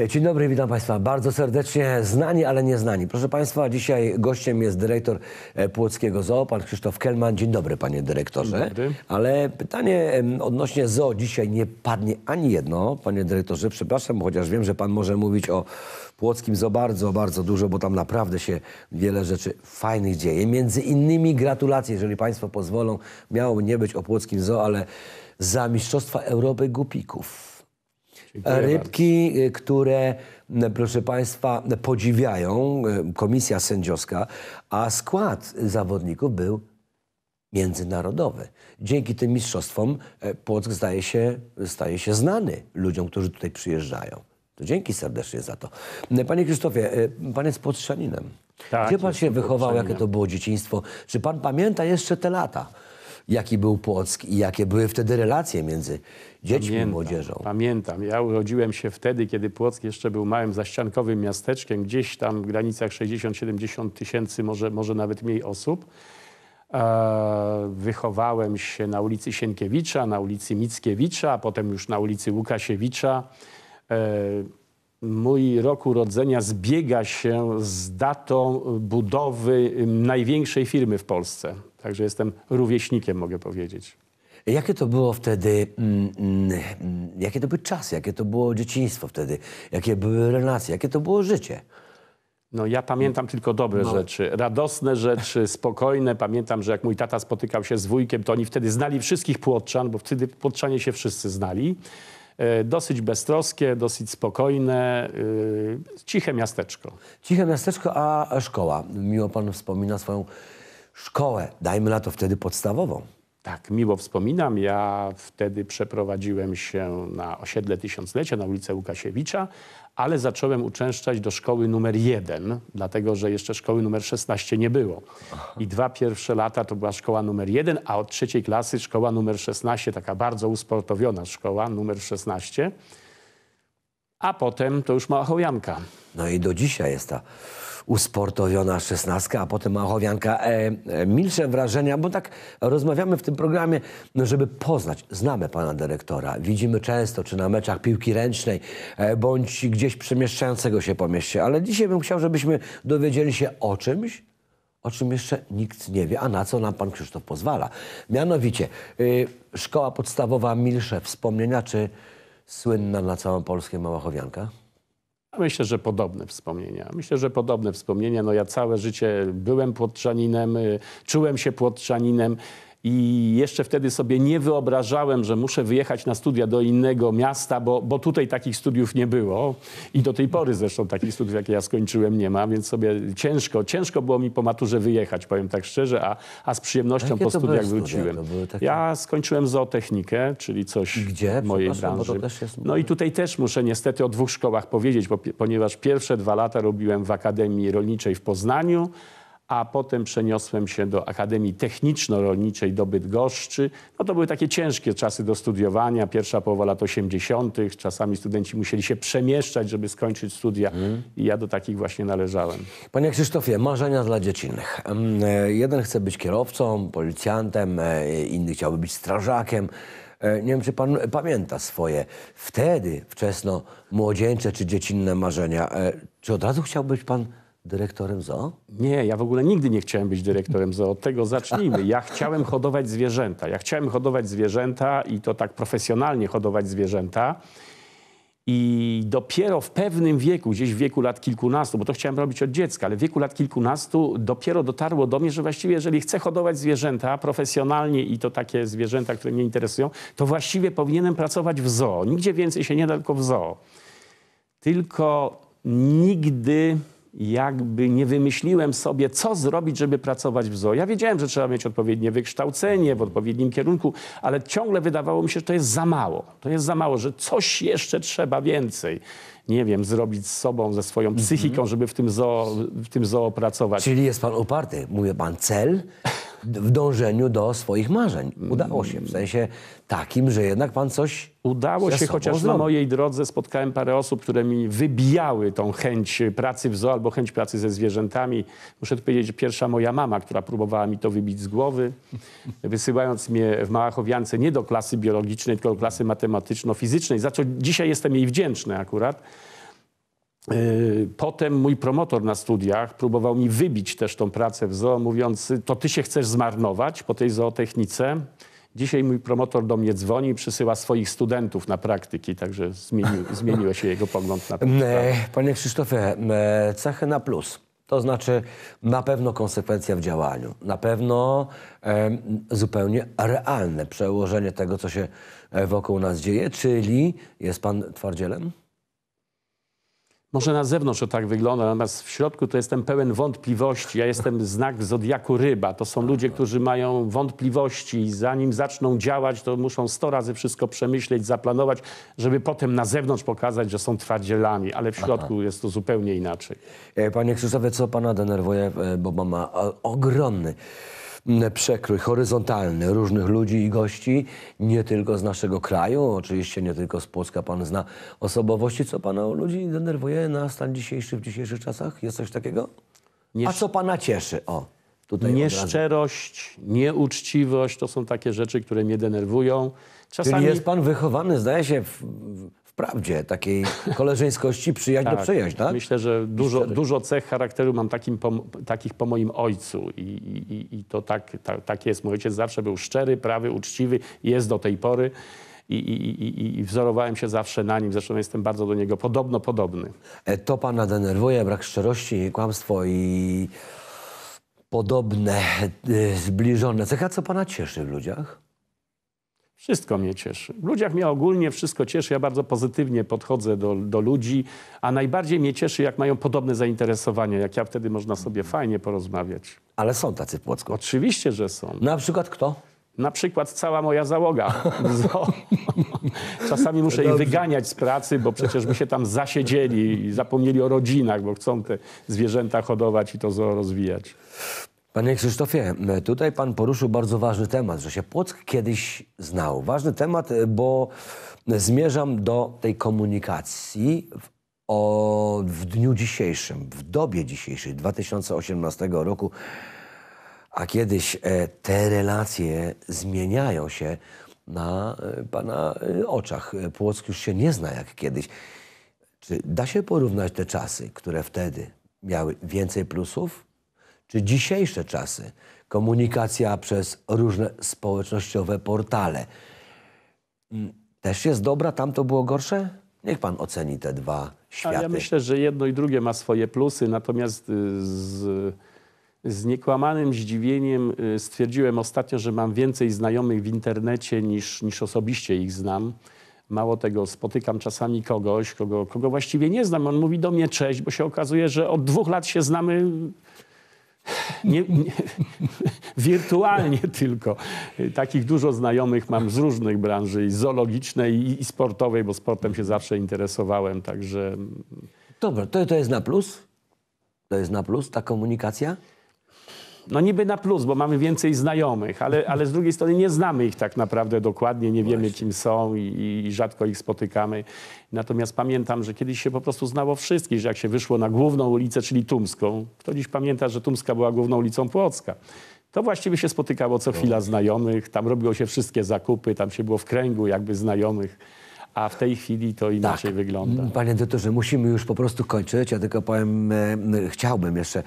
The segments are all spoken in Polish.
E, dzień dobry, witam Państwa bardzo serdecznie. Znani, ale nieznani. Proszę Państwa, dzisiaj gościem jest dyrektor e, Płockiego Zoo, pan Krzysztof Kelman. Dzień dobry, panie dyrektorze. Dzień dobry. Ale e, pytanie odnośnie zoo dzisiaj nie padnie ani jedno, panie dyrektorze. Przepraszam, chociaż wiem, że pan może mówić o Płockim Zoo bardzo, bardzo dużo, bo tam naprawdę się wiele rzeczy fajnych dzieje. Między innymi gratulacje, jeżeli Państwo pozwolą. Miało nie być o Płockim Zoo, ale za Mistrzostwa Europy Gupików Dziękuję Rybki, bardzo. E, które, proszę Państwa, podziwiają e, komisja sędziowska, a skład zawodników był międzynarodowy. Dzięki tym mistrzostwom e, Płock zdaje się, staje się znany ludziom, którzy tutaj przyjeżdżają. To dzięki serdecznie za to. Panie Krzysztofie, pan jest płotrzaninem. Tak, Gdzie pan się wychował, jakie to było dzieciństwo? Czy pan pamięta jeszcze te lata? jaki był Płock i jakie były wtedy relacje między dziećmi pamiętam, i młodzieżą. Pamiętam. Ja urodziłem się wtedy, kiedy Płock jeszcze był małym zaściankowym miasteczkiem, gdzieś tam w granicach 60-70 tysięcy, może, może nawet mniej osób. E, wychowałem się na ulicy Sienkiewicza, na ulicy Mickiewicza, a potem już na ulicy Łukasiewicza. E, mój rok urodzenia zbiega się z datą budowy największej firmy w Polsce. Także jestem rówieśnikiem, mogę powiedzieć. Jakie to było wtedy, mm, mm, jakie to były czasy, jakie to było dzieciństwo wtedy, jakie były relacje, jakie to było życie? No ja pamiętam tylko dobre no. rzeczy, radosne rzeczy, spokojne. Pamiętam, że jak mój tata spotykał się z wujkiem, to oni wtedy znali wszystkich Płotczan, bo wtedy Płotczanie się wszyscy znali. E, dosyć beztroskie, dosyć spokojne, e, ciche miasteczko. Ciche miasteczko, a szkoła. Miło pan wspomina swoją szkołę, dajmy na to wtedy podstawową. Tak, miło wspominam. Ja wtedy przeprowadziłem się na osiedle Tysiąclecia, na ulicę Łukasiewicza, ale zacząłem uczęszczać do szkoły numer jeden, dlatego że jeszcze szkoły numer 16 nie było. I dwa pierwsze lata to była szkoła numer jeden, a od trzeciej klasy szkoła numer 16, taka bardzo usportowiona szkoła numer 16. A potem to już Małachowianka. No i do dzisiaj jest ta usportowiona szesnastka, a potem machowianka. E, e milsze wrażenia, bo tak rozmawiamy w tym programie, no, żeby poznać. Znamy pana dyrektora, widzimy często, czy na meczach piłki ręcznej, e, bądź gdzieś przemieszczającego się po mieście, ale dzisiaj bym chciał, żebyśmy dowiedzieli się o czymś, o czym jeszcze nikt nie wie, a na co nam pan Krzysztof pozwala. Mianowicie, y, szkoła podstawowa Milsze, wspomnienia, czy słynna na całą Polskę Małachowianka? Myślę, że podobne wspomnienia. Myślę, że podobne wspomnienia. No ja całe życie byłem płotczaninem, y, czułem się płotczaninem. I jeszcze wtedy sobie nie wyobrażałem, że muszę wyjechać na studia do innego miasta, bo, bo tutaj takich studiów nie było. I do tej pory zresztą takich studiów, jakie ja skończyłem, nie ma, więc sobie ciężko, ciężko było mi po maturze wyjechać, powiem tak szczerze, a, a z przyjemnością po studiach wróciłem. Takie... Ja skończyłem zootechnikę, czyli coś Gdzie? mojej branży. Jest... No i tutaj też muszę niestety o dwóch szkołach powiedzieć, bo, ponieważ pierwsze dwa lata robiłem w Akademii Rolniczej w Poznaniu, a potem przeniosłem się do Akademii Techniczno-Rolniczej do Bydgoszczy. No to były takie ciężkie czasy do studiowania, pierwsza połowa lat 80. Czasami studenci musieli się przemieszczać, żeby skończyć studia hmm. i ja do takich właśnie należałem. Panie Krzysztofie, marzenia dla dziecinnych. Mm, e, jeden chce być kierowcą, policjantem, e, inny chciałby być strażakiem. E, nie wiem, czy pan pamięta swoje wtedy wczesno młodzieńcze czy dziecinne marzenia. Czy od razu chciałby być pan dyrektorem zoo? Nie, ja w ogóle nigdy nie chciałem być dyrektorem zoo. Od tego zacznijmy. Ja chciałem hodować zwierzęta. Ja chciałem hodować zwierzęta i to tak profesjonalnie hodować zwierzęta. I dopiero w pewnym wieku, gdzieś w wieku lat kilkunastu, bo to chciałem robić od dziecka, ale w wieku lat kilkunastu dopiero dotarło do mnie, że właściwie jeżeli chcę hodować zwierzęta profesjonalnie i to takie zwierzęta, które mnie interesują, to właściwie powinienem pracować w zoo. Nigdzie więcej się nie da, tylko w zoo. Tylko nigdy jakby nie wymyśliłem sobie, co zrobić, żeby pracować w zoo. Ja wiedziałem, że trzeba mieć odpowiednie wykształcenie w odpowiednim kierunku, ale ciągle wydawało mi się, że to jest za mało. To jest za mało, że coś jeszcze trzeba więcej. Nie wiem, zrobić z sobą, ze swoją mhm. psychiką, żeby w tym zoo, w tym zoo pracować. Czyli jest pan oparty, mówi pan cel, w dążeniu do swoich marzeń. Udało się, w sensie takim, że jednak pan coś. Udało się, chociaż zrobił. na mojej drodze spotkałem parę osób, które mi wybijały tą chęć pracy w zoo albo chęć pracy ze zwierzętami. Muszę tu powiedzieć, pierwsza moja mama, która próbowała mi to wybić z głowy, wysyłając mnie w Małachowiance nie do klasy biologicznej, tylko do klasy matematyczno-fizycznej, za co dzisiaj jestem jej wdzięczny akurat. Y, potem mój promotor na studiach próbował mi wybić też tą pracę w zoo, mówiąc, to ty się chcesz zmarnować po tej zootechnice. Dzisiaj mój promotor do mnie dzwoni i przysyła swoich studentów na praktyki, także zmienił, zmieniło się jego pogląd na to. Mm, e, sprawę. Panie Krzysztofie, mm, e, cechy na plus. To znaczy na pewno konsekwencja w działaniu, na pewno e, zupełnie realne przełożenie tego, co się e, wokół nas dzieje, czyli jest pan twardzielem? Może na zewnątrz to tak wygląda, natomiast w środku to jestem pełen wątpliwości. Ja jestem znak zodiaku ryba. To są ludzie, którzy mają wątpliwości i zanim zaczną działać, to muszą sto razy wszystko przemyśleć, zaplanować, żeby potem na zewnątrz pokazać, że są twardzielami, ale w środku Aha. jest to zupełnie inaczej. E, panie Krzysztofie, co pana denerwuje, e, bo mama e, ogromny przekrój horyzontalny różnych ludzi i gości, nie tylko z naszego kraju, oczywiście nie tylko z Polska. Pan zna osobowości. Co pana ludzi denerwuje na stan dzisiejszy, w dzisiejszych czasach? Jest coś takiego? Nie A co pana cieszy? O, tutaj Nieszczerość, nieuczciwość to są takie rzeczy, które mnie denerwują. Czasami... Czyli jest pan wychowany, zdaje się, w, w prawdzie, takiej koleżeńskości przyjaźń tak. do przyjaźń, tak? Myślę, że dużo, dużo cech charakteru mam takim po, takich po moim ojcu i, i, i to tak, tak, tak jest. Mój ojciec zawsze był szczery, prawy, uczciwy, jest do tej pory. I, i, i, i, wzorowałem się zawsze na nim. Zresztą jestem bardzo do niego podobno podobny. E, to pana denerwuje, brak szczerości, kłamstwo i podobne, e, zbliżone cechy. A co pana cieszy w ludziach? Wszystko mnie cieszy. W ludziach mnie ogólnie wszystko cieszy. Ja bardzo pozytywnie podchodzę do, do ludzi, a najbardziej mnie cieszy, jak mają podobne zainteresowania jak ja wtedy można sobie fajnie porozmawiać. Ale są tacy w Płocku. Oczywiście, że są. Na przykład kto? Na przykład cała moja załoga. Czasami muszę ich wyganiać z pracy, bo przecież my się tam zasiedzieli i zapomnieli o rodzinach, bo chcą te zwierzęta hodować i to zoo rozwijać. Panie Krzysztofie, tutaj Pan poruszył bardzo ważny temat, że się Płock kiedyś znał. Ważny temat, e, bo zmierzam do tej komunikacji w, o, w dniu dzisiejszym, w dobie dzisiejszej, 2018 roku, a kiedyś e, te relacje zmieniają się na e, Pana oczach. Płock już się nie zna jak kiedyś. Czy da się porównać te czasy, które wtedy miały więcej plusów czy dzisiejsze czasy, komunikacja przez różne społecznościowe portale mm, też jest dobra, tam to było gorsze? Niech pan oceni te dwa światy. A ja myślę, że jedno i drugie ma swoje plusy, natomiast y, z, z niekłamanym zdziwieniem y, stwierdziłem ostatnio, że mam więcej znajomych w internecie niż, niż osobiście ich znam. Mało tego, spotykam czasami kogoś, kogo, kogo właściwie nie znam. On mówi do mnie cześć, bo się okazuje, że od dwóch lat się znamy nie, nie, wirtualnie tylko. Takich dużo znajomych mam z różnych branży, i zoologicznej i, i sportowej, bo sportem się zawsze interesowałem, także... Dobra, to, to jest na plus? To jest na plus ta komunikacja? no niby na plus, bo mamy więcej znajomych, ale, ale z drugiej strony nie znamy ich tak naprawdę dokładnie, nie wiemy kim są i, i rzadko ich spotykamy. Natomiast pamiętam, że kiedyś się po prostu znało wszystkich, że jak się wyszło na główną ulicę, czyli Tumską, kto dziś pamięta, że Tumska była główną ulicą Płocka, to właściwie się spotykało co no. chwila znajomych, tam robiło się wszystkie zakupy, tam się było w kręgu jakby znajomych a w tej chwili to inaczej tak. wygląda. Mm, panie dyrektorze, musimy już po prostu kończyć. Ja tylko powiem, e, chciałbym jeszcze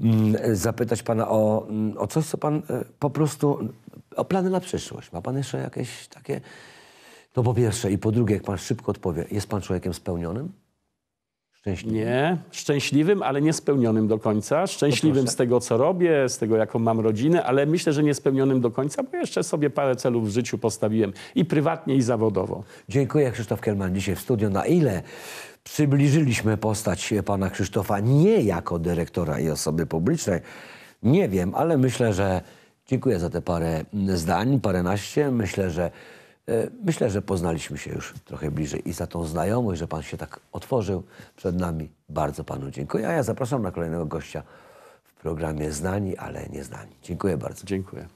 m, mm, zapytać pana o, mm, o coś, co pan e, po prostu, o plany na przyszłość. Ma pan jeszcze jakieś takie, no po pierwsze i po drugie, jak pan szybko odpowie, jest pan człowiekiem spełnionym? Szczęśliwym. Nie, szczęśliwym, ale niespełnionym do końca. Szczęśliwym no z tego, co robię, z tego, jaką mam rodzinę, ale myślę, że niespełnionym do końca, bo jeszcze sobie parę celów w życiu postawiłem i prywatnie, i zawodowo. Dziękuję Krzysztof Kielman dzisiaj w studiu. Na ile przybliżyliśmy postać pana Krzysztofa nie jako dyrektora i osoby publicznej, nie wiem, ale myślę, że dziękuję za te parę zdań, paręnaście. Myślę, że E, myślę, że poznaliśmy się już trochę bliżej i za tą znajomość, że Pan się tak otworzył przed nami. Bardzo Panu dziękuję. A ja zapraszam na kolejnego gościa w programie Znani, ale Nieznani. Dziękuję bardzo. Dziękuję.